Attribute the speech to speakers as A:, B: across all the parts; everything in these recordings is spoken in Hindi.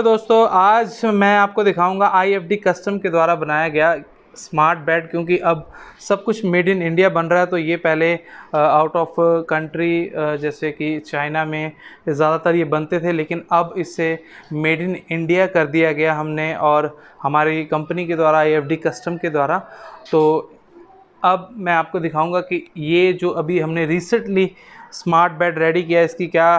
A: हेलो दोस्तों आज मैं आपको दिखाऊंगा आईएफडी कस्टम के द्वारा बनाया गया स्मार्ट बेड क्योंकि अब सब कुछ मेड इन इंडिया बन रहा है तो ये पहले आउट ऑफ कंट्री जैसे कि चाइना में ज़्यादातर ये बनते थे लेकिन अब इसे मेड इन इंडिया कर दिया गया हमने और हमारी कंपनी के द्वारा आईएफडी कस्टम के द्वारा तो अब मैं आपको दिखाऊँगा कि ये जो अभी हमने रिसेंटली स्मार्ट बेड रेडी किया इसकी क्या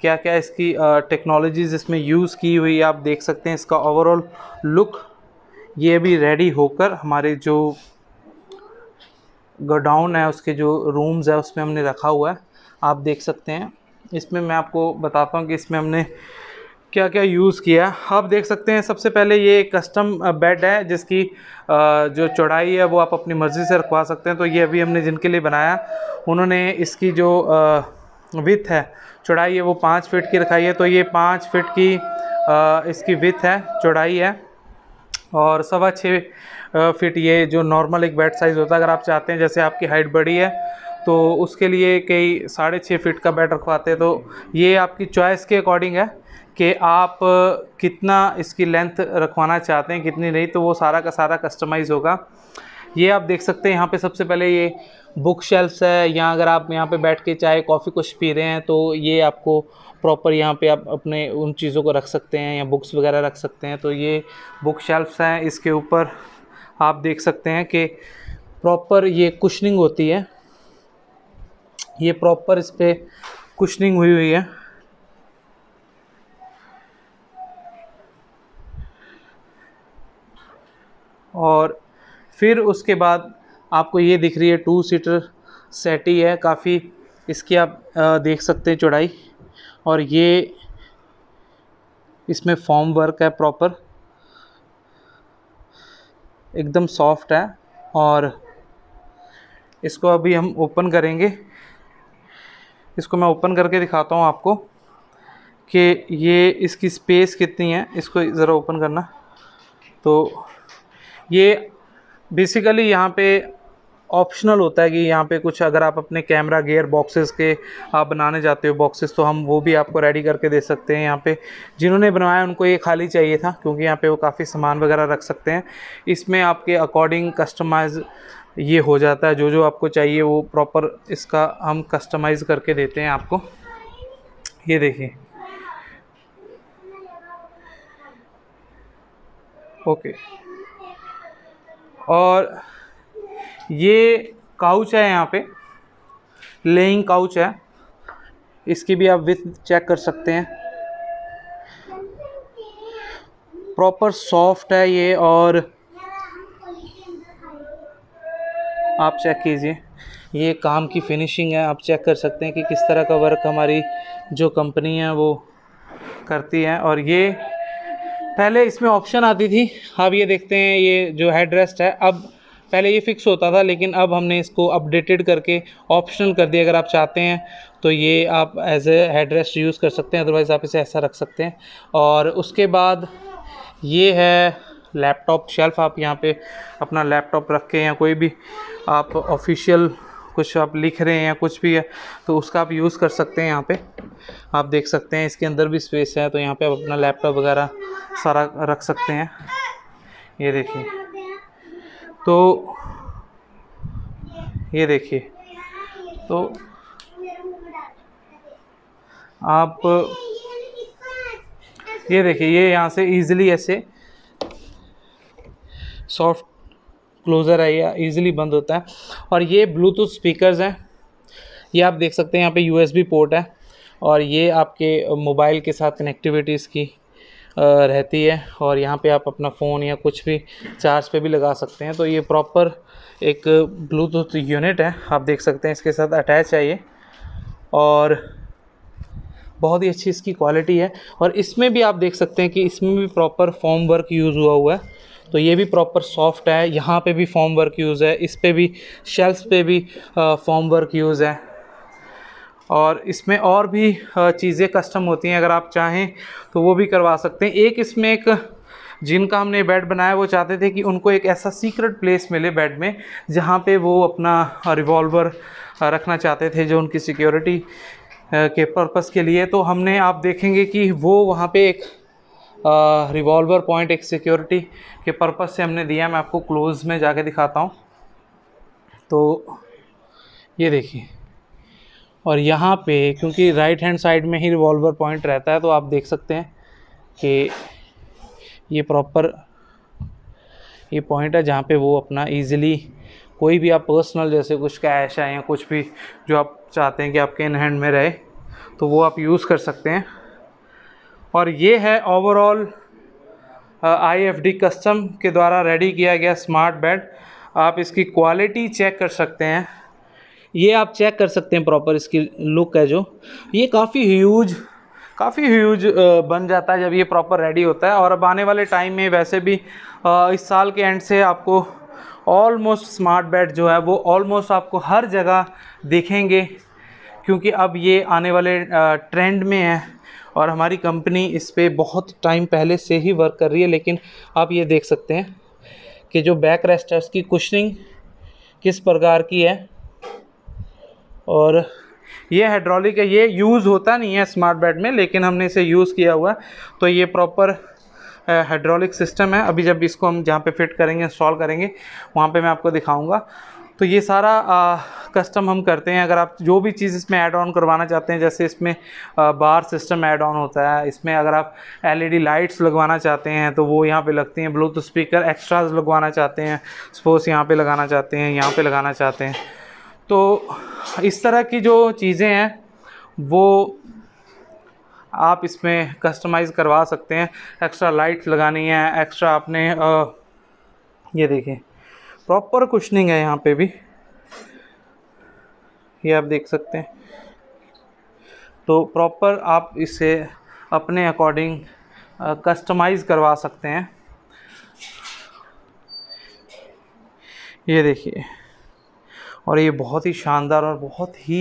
A: क्या क्या इसकी टेक्नोलॉजीज़ इसमें यूज़ की हुई आप देख सकते हैं इसका ओवरऑल लुक ये भी रेडी होकर हमारे जो गोडाउन है उसके जो रूम्स है उसमें हमने रखा हुआ है आप देख सकते हैं इसमें मैं आपको बताता हूँ कि इसमें हमने क्या क्या यूज़ किया आप देख सकते हैं सबसे पहले ये कस्टम बेड है जिसकी जो चौड़ाई है वो आप अपनी मर्ज़ी से रखवा सकते हैं तो ये अभी हमने जिनके लिए बनाया उन्होंने इसकी जो विथ है चौड़ाई है वो पाँच फिट की रखाई है तो ये पाँच फिट की आ, इसकी विथ है चौड़ाई है और सवा छः फिट ये जो नॉर्मल एक बेड साइज़ होता है अगर आप चाहते हैं जैसे आपकी हाइट बड़ी है तो उसके लिए कई साढ़े छः फिट का बेड रखवाते हैं तो ये आपकी चॉइस के अकॉर्डिंग है कि आप कितना इसकी लेंथ रखवाना चाहते हैं कितनी नहीं तो वो सारा का सारा कस्टमाइज़ होगा ये आप देख सकते हैं यहाँ पे सबसे पहले ये बुक शेल्फ्स है यहाँ अगर आप यहाँ पे बैठ के चाय कॉफ़ी कुछ पी रहे हैं तो ये आपको प्रॉपर यहाँ पे आप अपने उन चीज़ों को रख सकते हैं या बुक्स वगैरह रख सकते हैं तो ये बुक शेल्फ्स हैं इसके ऊपर आप देख सकते हैं कि प्रॉपर ये कुशनिंग होती है ये प्रॉपर इस पर कुशनिंग हुई हुई है और फिर उसके बाद आपको ये दिख रही है टू सीटर सेटी है काफ़ी इसकी आप देख सकते हैं चौड़ाई और ये इसमें फॉर्म वर्क है प्रॉपर एकदम सॉफ्ट है और इसको अभी हम ओपन करेंगे इसको मैं ओपन करके दिखाता हूँ आपको कि ये इसकी स्पेस कितनी है इसको ज़रा ओपन करना तो ये बेसिकली यहाँ पे ऑप्शनल होता है कि यहाँ पे कुछ अगर आप अपने कैमरा गेयर बॉक्सेस के आप बनाने जाते हो बॉक्सेस तो हम वो भी आपको रेडी करके दे सकते हैं यहाँ पे जिन्होंने बनाया उनको ये खाली चाहिए था क्योंकि यहाँ पे वो काफ़ी सामान वगैरह रख सकते हैं इसमें आपके अकॉर्डिंग कस्टमाइज ये हो जाता है जो जो आपको चाहिए वो प्रॉपर इसका हम कस्टमाइज़ करके देते हैं आपको ये देखिए ओके और ये काउच है यहाँ पे लेइंग काउच है इसकी भी आप विथ चेक कर सकते हैं प्रॉपर सॉफ्ट है ये और आप चेक कीजिए ये काम की फिनिशिंग है आप चेक कर सकते हैं कि किस तरह का वर्क हमारी जो कंपनी है वो करती है और ये पहले इसमें ऑप्शन आती थी अब ये देखते हैं ये जो हेड रेस्ट है अब पहले ये फ़िक्स होता था लेकिन अब हमने इसको अपडेटेड करके ऑप्शनल कर दिया अगर आप चाहते हैं तो ये आप as a head rest use कर सकते हैं अदरवाइज़ आप इसे ऐसा रख सकते हैं और उसके बाद ये है लैपटॉप शेल्फ़ आप यहाँ पे अपना लैपटॉप रख के या कोई भी आप ऑफिशियल कुछ आप लिख रहे हैं या कुछ भी है तो उसका आप यूज़ कर सकते हैं यहाँ पे आप देख सकते हैं इसके अंदर भी स्पेस है तो यहाँ पे आप अपना लैपटॉप वगैरह सारा रख सकते हैं ये देखिए तो ये देखिए तो आप ये देखिए ये यहाँ से इजीली ऐसे सॉफ्ट क्लोज़र है या ईजिली बंद होता है और ये ब्लूटूथ स्पीकर्स हैं ये आप देख सकते हैं यहाँ पे यूएसबी पोर्ट है और ये आपके मोबाइल के साथ कनेक्टिविटी इसकी रहती है और यहाँ पे आप अपना फ़ोन या कुछ भी चार्ज पे भी लगा सकते हैं तो ये प्रॉपर एक ब्लूटूथ यूनिट है आप देख सकते हैं इसके साथ अटैच है ये और बहुत ही अच्छी इसकी क्वालिटी है और इसमें भी आप देख सकते हैं कि इसमें भी प्रॉपर फॉर्म वर्क यूज़ हुआ हुआ है तो ये भी प्रॉपर सॉफ्ट है यहाँ पे भी फॉर्म वर्क यूज़ है इस पर भी शेल्फ पे भी फॉर्म वर्क यूज़ है और इसमें और भी चीज़ें कस्टम होती हैं अगर आप चाहें तो वो भी करवा सकते हैं एक इसमें एक जिनका हमने बेड बनाया वो चाहते थे कि उनको एक ऐसा सीक्रेट प्लेस मिले बेड में जहाँ पे वो अपना रिवॉल्वर रखना चाहते थे जो उनकी सिक्योरिटी के पर्पस के लिए तो हमने आप देखेंगे कि वो वहाँ पे एक रिवॉल्वर पॉइंट एक सिक्योरिटी के पर्पज़ से हमने दिया मैं आपको क्लोज़ में जाके दिखाता हूँ तो ये देखिए और यहाँ पे क्योंकि राइट हैंड साइड में ही रिवॉल्वर पॉइंट रहता है तो आप देख सकते हैं कि ये प्रॉपर ये पॉइंट है जहाँ पे वो अपना इजीली कोई भी आप पर्सनल जैसे कुछ कैश है या कुछ भी जो आप चाहते हैं कि आपके इन हैंड में रहे तो वो आप यूज़ कर सकते हैं और ये है ओवरऑल आईएफडी कस्टम के द्वारा रेडी किया गया स्मार्ट बेड आप इसकी क्वालिटी चेक कर सकते हैं ये आप चेक कर सकते हैं प्रॉपर इसकी लुक है जो ये काफ़ी ह्यूज काफ़ी ह्यूज बन जाता है जब ये प्रॉपर रेडी होता है और अब आने वाले टाइम में वैसे भी इस साल के एंड से आपको ऑलमोस्ट स्मार्ट बेड जो है वो ऑलमोस्ट आपको हर जगह देखेंगे क्योंकि अब ये आने वाले ट्रेंड में है और हमारी कंपनी इस पर बहुत टाइम पहले से ही वर्क कर रही है लेकिन आप ये देख सकते हैं कि जो बैक रेस्ट है उसकी कुशनिंग किस प्रकार की है और ये हाइड्रोलिक है ये यूज़ होता नहीं है स्मार्ट बेड में लेकिन हमने इसे यूज़ किया हुआ तो ये प्रॉपर हाइड्रोलिक सिस्टम है अभी जब इसको हम जहाँ पे फिट करेंगे इंस्टॉल करेंगे वहाँ पे मैं आपको दिखाऊंगा तो ये सारा आ, कस्टम हम करते हैं अगर आप जो भी चीज़ इसमें ऐड ऑन करवाना चाहते हैं जैसे इसमें आ, बार सिस्टम ऐड ऑन होता है इसमें अगर आप एलईडी लाइट्स लगवाना चाहते हैं तो वो यहाँ पे लगती हैं ब्लूटूथ स्पीकर एक्स्ट्राज लगवाना चाहते हैं सपोज यहाँ पे लगाना चाहते हैं यहाँ पे लगाना चाहते हैं तो इस तरह की जो चीज़ें हैं वो आप इसमें कस्टमाइज़ करवा सकते हैं एक्स्ट्रा लाइट्स लगानी है एक्स्ट्रा आपने आ, ये देखें प्रॉपर क्वेश्चनिंग है यहाँ पे भी ये आप देख सकते हैं तो प्रॉपर आप इसे अपने अकॉर्डिंग कस्टमाइज करवा सकते हैं ये देखिए और ये बहुत ही शानदार और बहुत ही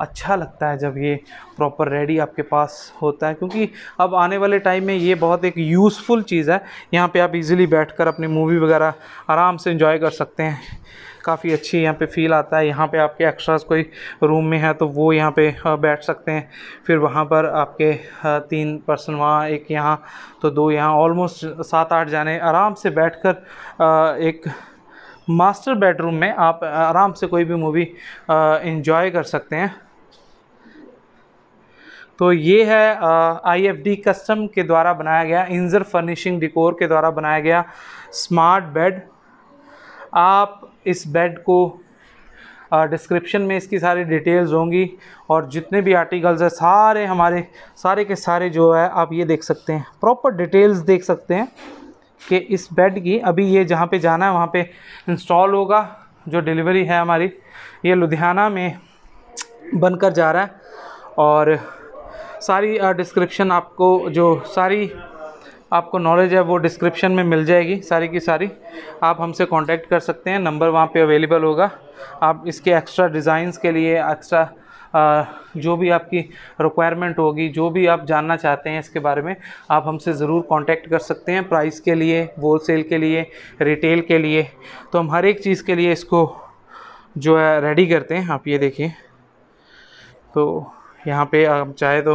A: अच्छा लगता है जब ये प्रॉपर रेडी आपके पास होता है क्योंकि अब आने वाले टाइम में ये बहुत एक यूज़फुल चीज़ है यहाँ पे आप इजीली बैठकर अपनी मूवी वगैरह आराम से इंजॉय कर सकते हैं काफ़ी अच्छी यहाँ पे फील आता है यहाँ पे आपके एक्स्ट्रा कोई रूम में है तो वो यहाँ पे बैठ सकते हैं फिर वहाँ पर आपके तीन पर्सन वहाँ एक यहाँ तो दो यहाँ ऑलमोस्ट सात आठ जाने आराम से कर एक मास्टर बेडरूम में आप आराम से कोई भी मूवी इन्जॉय कर सकते हैं तो ये है आई एफ डी कस्टम के द्वारा बनाया गया इंजर फर्निशिंग डिकोर के द्वारा बनाया गया स्मार्ट बेड आप इस बेड को डिस्क्रिप्शन में इसकी सारी डिटेल्स होंगी और जितने भी आर्टिकल्स हैं सारे हमारे सारे के सारे जो है आप ये देख सकते हैं प्रॉपर डिटेल्स देख सकते हैं कि इस बेड की अभी ये जहाँ पे जाना है वहाँ पे इंस्टॉल होगा जो डिलीवरी है हमारी ये लुधियाना में बनकर जा रहा है और सारी डिस्क्रिप्शन आपको जो सारी आपको नॉलेज है वो डिस्क्रिप्शन में मिल जाएगी सारी की सारी आप हमसे कांटेक्ट कर सकते हैं नंबर वहाँ पे अवेलेबल होगा आप इसके एक्स्ट्रा डिज़ाइंस के लिए एक्स्ट्रा जो भी आपकी रिक्वायरमेंट होगी जो भी आप जानना चाहते हैं इसके बारे में आप हमसे ज़रूर कांटेक्ट कर सकते हैं प्राइस के लिए होल सेल के लिए रिटेल के लिए तो हम हर एक चीज़ के लिए इसको जो है रेडी करते हैं आप ये देखिए तो यहाँ पे आप चाहे तो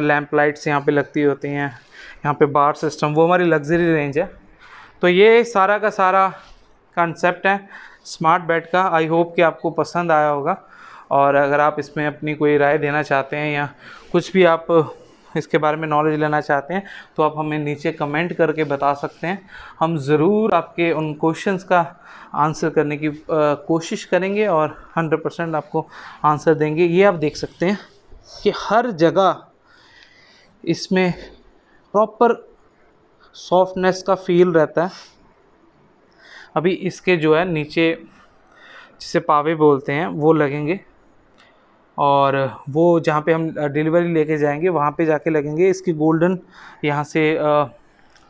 A: लैंप लाइट्स यहाँ पे लगती होती हैं यहाँ पे बार सिस्टम वो हमारी लग्जरी रेंज है तो ये सारा का सारा कंसेप्ट है स्मार्ट बेड का आई होप कि आपको पसंद आया होगा और अगर आप इसमें अपनी कोई राय देना चाहते हैं या कुछ भी आप इसके बारे में नॉलेज लेना चाहते हैं तो आप हमें नीचे कमेंट करके बता सकते हैं हम ज़रूर आपके उन क्वेश्चंस का आंसर करने की कोशिश करेंगे और 100 परसेंट आपको आंसर देंगे ये आप देख सकते हैं कि हर जगह इसमें प्रॉपर सॉफ्टनेस का फील रहता है अभी इसके जो है नीचे जिसे पावे बोलते हैं वो लगेंगे और वो जहाँ पे हम डिलीवरी लेके जाएंगे वहाँ पे जाके लगेंगे इसकी गोल्डन यहाँ से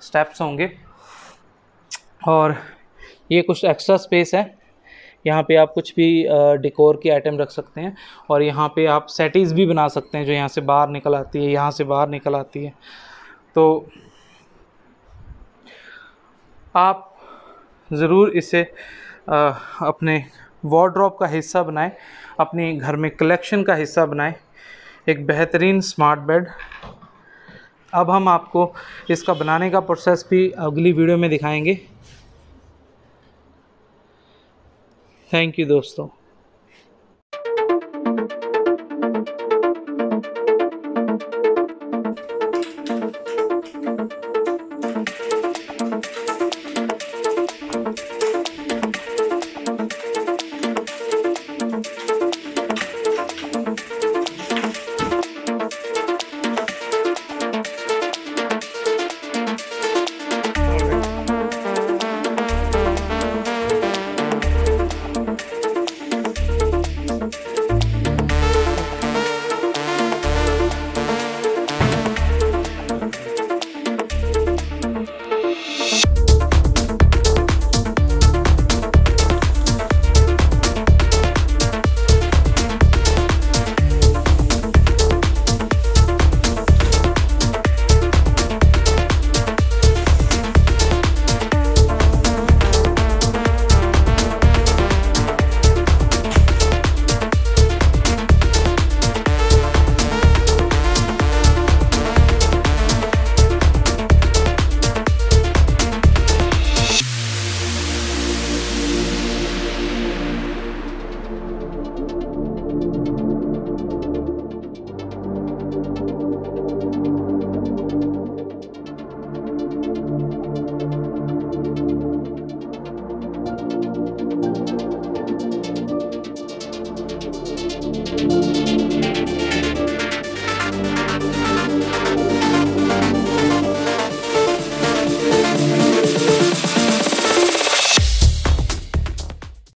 A: स्टेप्स होंगे और ये कुछ एक्स्ट्रा स्पेस है यहाँ पे आप कुछ भी डेकोर के आइटम रख सकते हैं और यहाँ पे आप सेटिस भी बना सकते हैं जो यहाँ से बाहर निकल आती है यहाँ से बाहर निकल आती है तो आप ज़रूर इसे आ, अपने वॉड्रॉप का हिस्सा बनाएं अपने घर में कलेक्शन का हिस्सा बनाएं एक बेहतरीन स्मार्ट बेड अब हम आपको इसका बनाने का प्रोसेस भी अगली वीडियो में दिखाएंगे थैंक यू दोस्तों